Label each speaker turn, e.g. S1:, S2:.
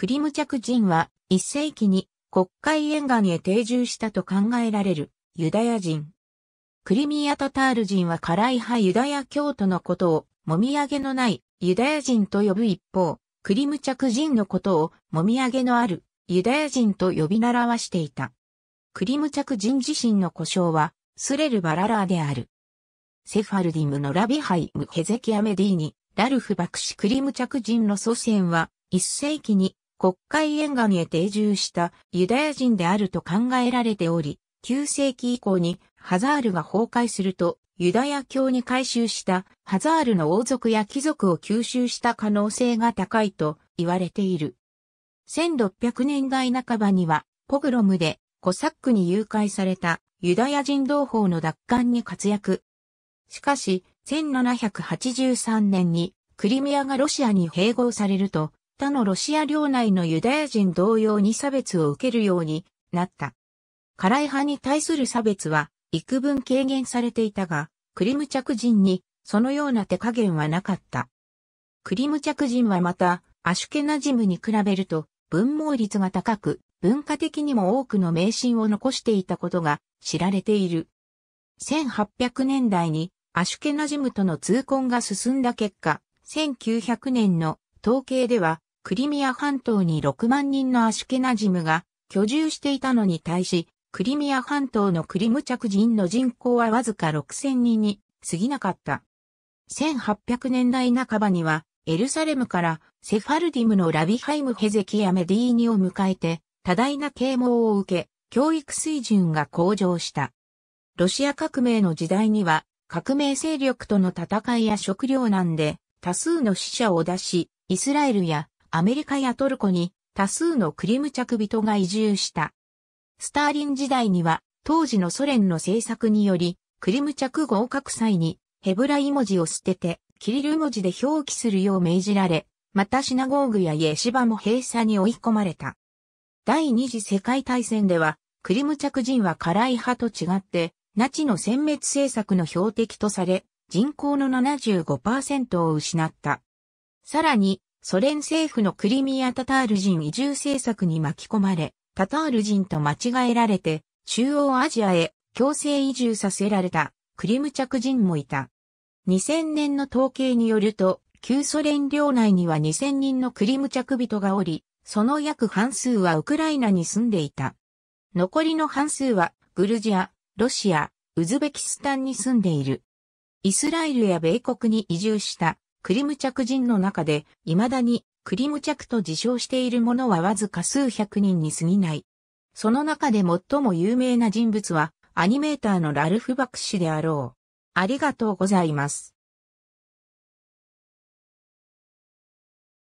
S1: クリムチャク人は1世紀に国会沿岸へ定住したと考えられるユダヤ人。クリミアタタール人は辛い派ユダヤ教徒のことをもみあげのないユダヤ人と呼ぶ一方、クリムチャク人のことをもみあげのあるユダヤ人と呼び習わしていた。クリムチャク人自身の故障はスレル・バララーである。セファルディムのラビハイム・ヘゼキア・メディーニ、ラルフ・バクシ・クリムチャク人の祖先は1世紀に国会沿岸へ定住したユダヤ人であると考えられており、9世紀以降にハザールが崩壊するとユダヤ教に改修したハザールの王族や貴族を吸収した可能性が高いと言われている。1600年代半ばにはポグロムでコサックに誘拐されたユダヤ人同胞の奪還に活躍。しかし1783年にクリミアがロシアに併合されると他のロシア領内のユダヤ人同様に差別を受けるようになった。カライ派に対する差別は幾分軽減されていたが、クリムチャク人にそのような手加減はなかった。クリムチャク人はまた、アシュケナジムに比べると、文盲率が高く、文化的にも多くの迷信を残していたことが知られている。1800年代にアシュケナジムとの通婚が進んだ結果、1900年の統計ではクリミア半島に6万人のアシュケナジムが居住していたのに対し、クリミア半島のクリム着人の人口はわずか6000人に過ぎなかった。1800年代半ばには、エルサレムからセファルディムのラビハイム・ヘゼキやメディーニを迎えて、多大な啓蒙を受け、教育水準が向上した。ロシア革命の時代には、革命勢力との戦いや食糧難で、多数の死者を出し、イスラエルやアメリカやトルコに多数のクリム着人が移住した。スターリン時代には当時のソ連の政策により、クリム着合格際にヘブライ文字を捨ててキリル文字で表記するよう命じられ、またシナゴーグやイエシバも閉鎖に追い込まれた。第二次世界大戦では、クリム着人は辛い派と違って、ナチの殲滅政策の標的とされ、人口の75%を失った。さらに、ソ連政府のクリミアタタール人移住政策に巻き込まれ、タタール人と間違えられて、中央アジアへ強制移住させられたクリムチャク人もいた。2000年の統計によると、旧ソ連領内には2000人のクリムチャク人がおり、その約半数はウクライナに住んでいた。残りの半数はグルジア、ロシア、ウズベキスタンに住んでいる。イスラエルや米国に移住したクリムチャク人の中で、未だにクリムチャクと自称している者はわずか数百人に過ぎない。その中で最も有名な人物は、アニメーターのラルフ・バクシであろう。ありがとうございます。